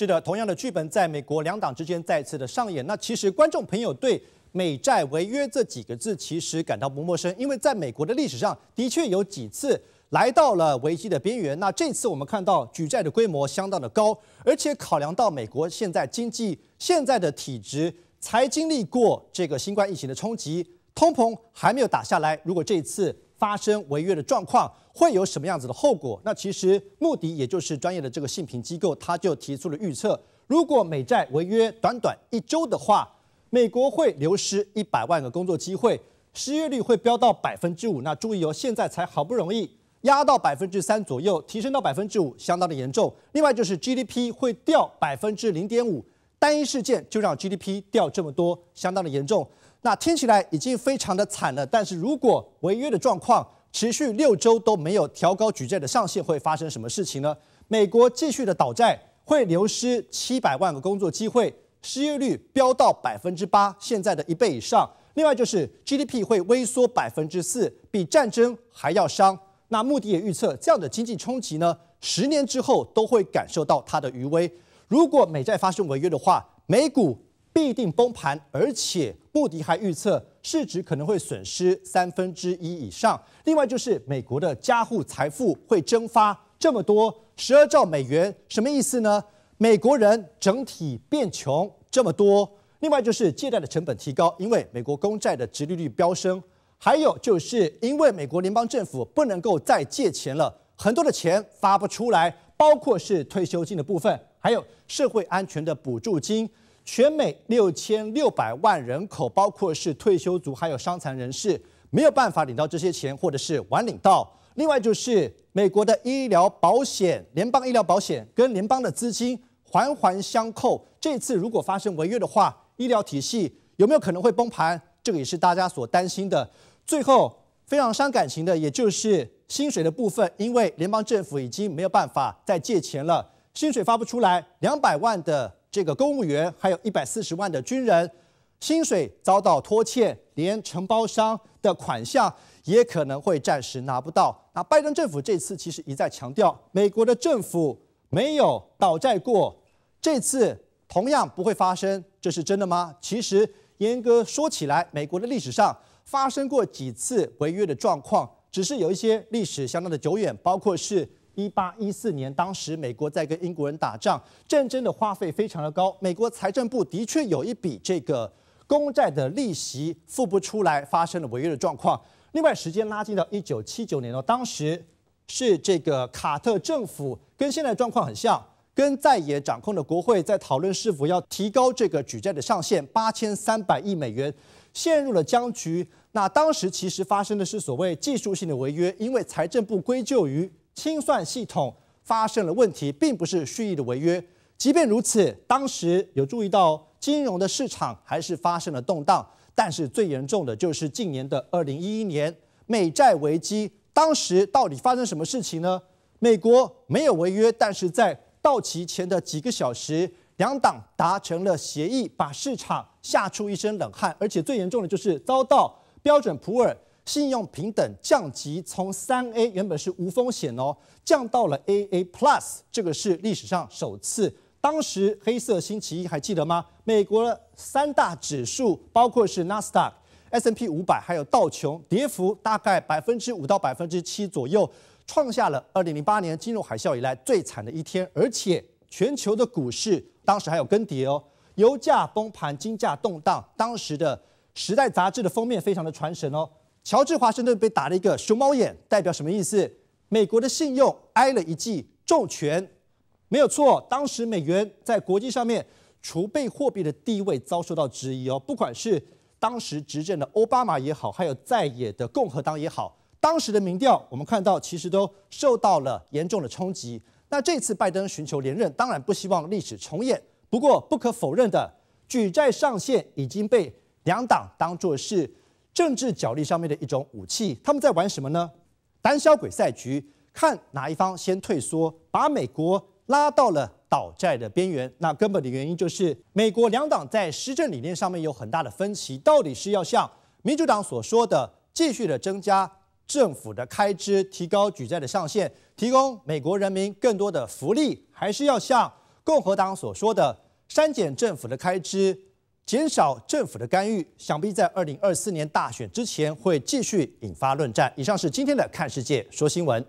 是的，同样的剧本在美国两党之间再次的上演。那其实观众朋友对美债违约这几个字其实感到不陌生，因为在美国的历史上的确有几次来到了危机的边缘。那这次我们看到举债的规模相当的高，而且考量到美国现在经济现在的体质，才经历过这个新冠疫情的冲击，通膨还没有打下来。如果这一次发生违约的状况会有什么样子的后果？那其实目的也就是专业的这个信评机构，他就提出了预测：如果美债违约短短一周的话，美国会流失一百万个工作机会，失业率会飙到百分之五。那注意哦，现在才好不容易压到百分之三左右，提升到百分之五，相当的严重。另外就是 GDP 会掉百分之零点五。单一事件就让 GDP 掉这么多，相当的严重。那听起来已经非常的惨了。但是如果违约的状况持续六周都没有调高举债的上限，会发生什么事情呢？美国继续的倒债，会流失七百万个工作机会，失业率飙到百分之八，现在的一倍以上。另外就是 GDP 会微缩百分之四，比战争还要伤。那穆迪也预测，这样的经济冲击呢，十年之后都会感受到它的余威。如果美债发生违约的话，美股必定崩盘，而且穆迪还预测市值可能会损失三分之一以上。另外就是美国的家户财富会蒸发这么多，十二兆美元，什么意思呢？美国人整体变穷这么多。另外就是借贷的成本提高，因为美国公债的殖利率飙升，还有就是因为美国联邦政府不能够再借钱了，很多的钱发不出来，包括是退休金的部分。还有社会安全的补助金，全美六千六百万人口，包括是退休族还有伤残人士，没有办法领到这些钱，或者是晚领到。另外就是美国的医疗保险，联邦医疗保险跟联邦的资金环环相扣，这次如果发生违约的话，医疗体系有没有可能会崩盘？这个也是大家所担心的。最后非常伤感情的，也就是薪水的部分，因为联邦政府已经没有办法再借钱了。薪水发不出来，两百万的这个公务员，还有一百四十万的军人，薪水遭到拖欠，连承包商的款项也可能会暂时拿不到。那拜登政府这次其实一再强调，美国的政府没有倒债过，这次同样不会发生，这是真的吗？其实，严格说起来，美国的历史上发生过几次违约的状况，只是有一些历史相当的久远，包括是。一八一四年，当时美国在跟英国人打仗，战争的花费非常的高，美国财政部的确有一笔这个公债的利息付不出来，发生了违约的状况。另外时间拉近到一九七九年，当时是这个卡特政府跟现在状况很像，跟在野掌控的国会在讨论是否要提高这个举债的上限八千三百亿美元，陷入了僵局。那当时其实发生的是所谓技术性的违约，因为财政部归咎于。清算系统发生了问题，并不是蓄意的违约。即便如此，当时有注意到金融的市场还是发生了动荡。但是最严重的就是近年的二零一一年美债危机。当时到底发生什么事情呢？美国没有违约，但是在到期前的几个小时，两党达成了协议，把市场吓出一身冷汗。而且最严重的就是遭到标准普尔。信用平等降级，从三 A 原本是无风险哦，降到了 AA Plus，这个是历史上首次。当时黑色星期一还记得吗？美国三大指数，包括是 Nasdaq、S n P 五百还有道琼，跌幅大概百分之五到百分之七左右，创下了二零零八年金融海啸以来最惨的一天。而且全球的股市当时还有跟跌哦，油价崩盘，金价动荡。当时的《时代》杂志的封面非常的传神哦。乔治华盛顿被打了一个熊猫眼，代表什么意思？美国的信用挨了一记重拳，没有错。当时美元在国际上面储备货币的地位遭受到质疑哦。不管是当时执政的奥巴马也好，还有在野的共和党也好，当时的民调我们看到其实都受到了严重的冲击。那这次拜登寻求连任，当然不希望历史重演。不过不可否认的，举债上限已经被两党当做是。政治角力上面的一种武器，他们在玩什么呢？胆小鬼赛局，看哪一方先退缩，把美国拉到了倒债的边缘。那根本的原因就是，美国两党在施政理念上面有很大的分歧。到底是要像民主党所说的，继续的增加政府的开支，提高举债的上限，提供美国人民更多的福利，还是要像共和党所说的，删减政府的开支？减少政府的干预，想必在二零二四年大选之前会继续引发论战。以上是今天的《看世界》说新闻。